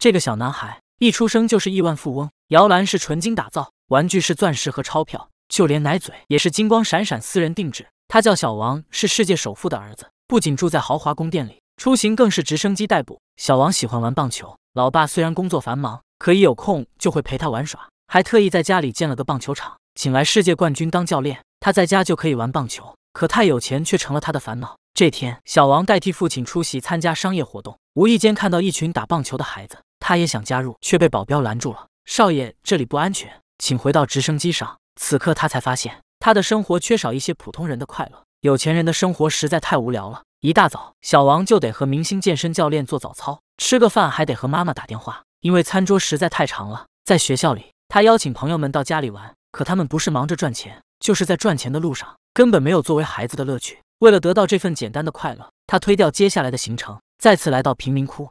这个小男孩一出生就是亿万富翁，摇篮是纯金打造，玩具是钻石和钞票，就连奶嘴也是金光闪闪、私人定制。他叫小王，是世界首富的儿子，不仅住在豪华宫殿里，出行更是直升机代步。小王喜欢玩棒球，老爸虽然工作繁忙，可一有空就会陪他玩耍，还特意在家里建了个棒球场，请来世界冠军当教练。他在家就可以玩棒球，可太有钱却成了他的烦恼。这天，小王代替父亲出席参加商业活动，无意间看到一群打棒球的孩子。他也想加入，却被保镖拦住了。少爷，这里不安全，请回到直升机上。此刻他才发现，他的生活缺少一些普通人的快乐。有钱人的生活实在太无聊了。一大早，小王就得和明星健身教练做早操，吃个饭还得和妈妈打电话，因为餐桌实在太长了。在学校里，他邀请朋友们到家里玩，可他们不是忙着赚钱，就是在赚钱的路上，根本没有作为孩子的乐趣。为了得到这份简单的快乐，他推掉接下来的行程，再次来到贫民窟。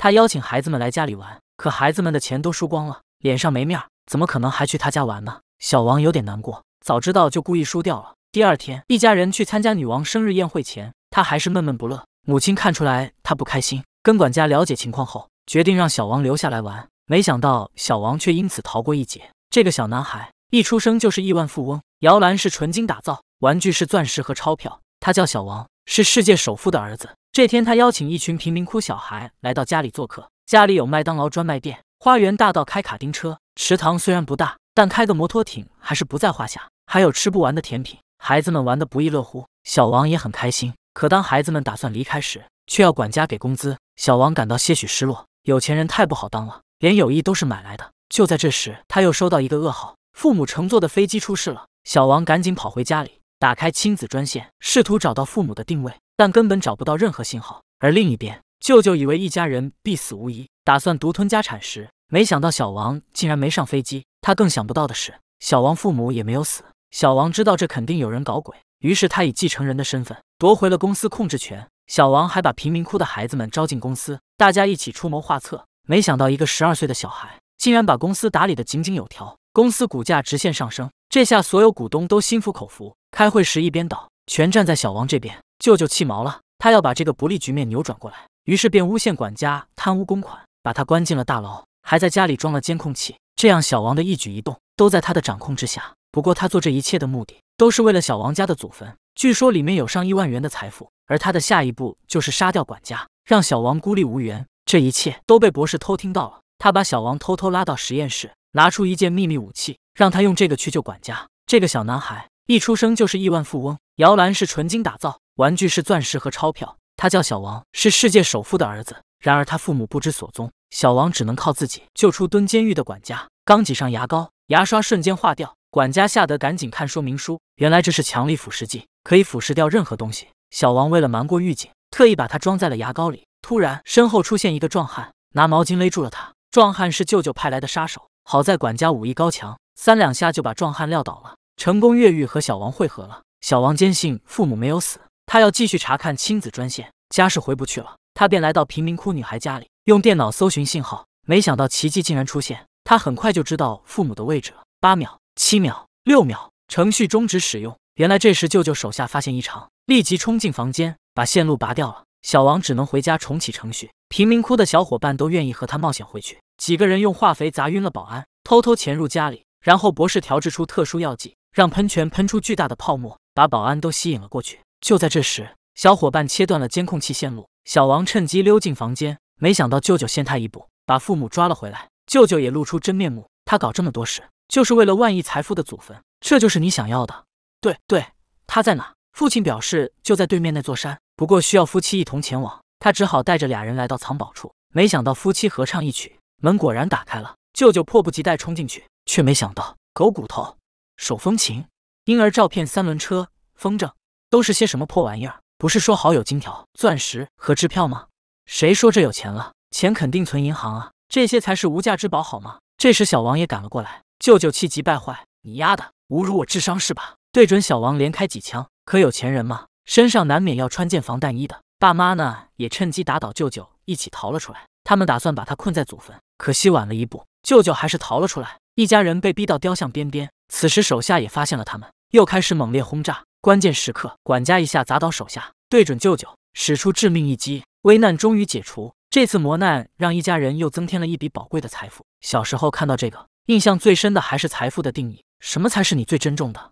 他邀请孩子们来家里玩，可孩子们的钱都输光了，脸上没面，怎么可能还去他家玩呢？小王有点难过，早知道就故意输掉了。第二天，一家人去参加女王生日宴会前，他还是闷闷不乐。母亲看出来他不开心，跟管家了解情况后，决定让小王留下来玩。没想到，小王却因此逃过一劫。这个小男孩一出生就是亿万富翁，摇篮是纯金打造，玩具是钻石和钞票。他叫小王，是世界首富的儿子。这天，他邀请一群贫民窟小孩来到家里做客。家里有麦当劳专卖店，花园大道开卡丁车，池塘虽然不大，但开个摩托艇还是不在话下。还有吃不完的甜品，孩子们玩得不亦乐乎。小王也很开心。可当孩子们打算离开时，却要管家给工资。小王感到些许失落。有钱人太不好当了，连友谊都是买来的。就在这时，他又收到一个噩耗：父母乘坐的飞机出事了。小王赶紧跑回家里，打开亲子专线，试图找到父母的定位。但根本找不到任何信号。而另一边，舅舅以为一家人必死无疑，打算独吞家产时，没想到小王竟然没上飞机。他更想不到的是，小王父母也没有死。小王知道这肯定有人搞鬼，于是他以继承人的身份夺回了公司控制权。小王还把贫民窟的孩子们招进公司，大家一起出谋划策。没想到一个十二岁的小孩竟然把公司打理得井井有条，公司股价直线上升。这下所有股东都心服口服。开会时一边倒。全站在小王这边，舅舅气毛了，他要把这个不利局面扭转过来，于是便诬陷管家贪污公款，把他关进了大牢，还在家里装了监控器，这样小王的一举一动都在他的掌控之下。不过他做这一切的目的都是为了小王家的祖坟，据说里面有上亿万元的财富，而他的下一步就是杀掉管家，让小王孤立无援。这一切都被博士偷听到了，他把小王偷偷拉到实验室，拿出一件秘密武器，让他用这个去救管家。这个小男孩。一出生就是亿万富翁，摇篮是纯金打造，玩具是钻石和钞票。他叫小王，是世界首富的儿子。然而他父母不知所踪，小王只能靠自己救出蹲监狱的管家。刚挤上牙膏，牙刷瞬间化掉。管家吓得赶紧看说明书，原来这是强力腐蚀剂，可以腐蚀掉任何东西。小王为了瞒过狱警，特意把它装在了牙膏里。突然身后出现一个壮汉，拿毛巾勒住了他。壮汉是舅舅派来的杀手。好在管家武艺高强，三两下就把壮汉撂倒了。成功越狱和小王会合了。小王坚信父母没有死，他要继续查看亲子专线。家是回不去了，他便来到贫民窟女孩家里，用电脑搜寻信号。没想到奇迹竟然出现，他很快就知道父母的位置了。八秒、七秒、六秒，程序终止使用。原来这时舅舅手下发现异常，立即冲进房间把线路拔掉了。小王只能回家重启程序。贫民窟的小伙伴都愿意和他冒险回去。几个人用化肥砸晕了保安，偷偷潜入家里，然后博士调制出特殊药剂。让喷泉喷出巨大的泡沫，把保安都吸引了过去。就在这时，小伙伴切断了监控器线路，小王趁机溜进房间。没想到舅舅先他一步，把父母抓了回来。舅舅也露出真面目，他搞这么多事，就是为了万亿财富的祖坟。这就是你想要的？对对，他在哪？父亲表示就在对面那座山，不过需要夫妻一同前往。他只好带着俩人来到藏宝处。没想到夫妻合唱一曲，门果然打开了。舅舅迫不及待冲进去，却没想到狗骨头。手风琴、婴儿照片、三轮车、风筝，都是些什么破玩意儿？不是说好有金条、钻石和支票吗？谁说这有钱了？钱肯定存银行啊！这些才是无价之宝，好吗？这时，小王也赶了过来。舅舅气急败坏：“你丫的，侮辱我智商是吧？”对准小王连开几枪。可有钱人嘛，身上难免要穿件防弹衣的。爸妈呢，也趁机打倒舅舅，一起逃了出来。他们打算把他困在祖坟，可惜晚了一步，舅舅还是逃了出来。一家人被逼到雕像边边，此时手下也发现了他们，又开始猛烈轰炸。关键时刻，管家一下砸倒手下，对准舅舅使出致命一击，危难终于解除。这次磨难让一家人又增添了一笔宝贵的财富。小时候看到这个，印象最深的还是财富的定义：什么才是你最珍重的？